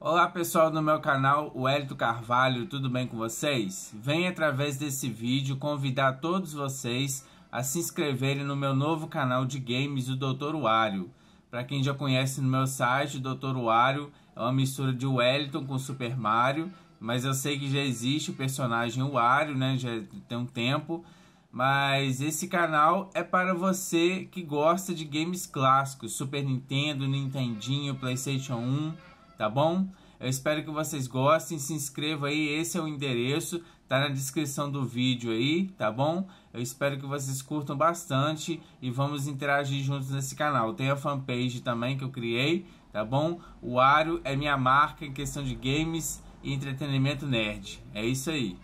Olá pessoal do meu canal, o Hélito Carvalho, tudo bem com vocês? Venho através desse vídeo convidar todos vocês a se inscreverem no meu novo canal de games, o Wario. Para quem já conhece no meu site, o Wario é uma mistura de Wellington com Super Mario, mas eu sei que já existe o personagem Wario, né, já tem um tempo, mas esse canal é para você que gosta de games clássicos, Super Nintendo, Nintendinho, Playstation 1 tá bom? Eu espero que vocês gostem, se inscreva aí, esse é o endereço, tá na descrição do vídeo aí, tá bom? Eu espero que vocês curtam bastante e vamos interagir juntos nesse canal. Tem a fanpage também que eu criei, tá bom? O Ario é minha marca em questão de games e entretenimento nerd. É isso aí.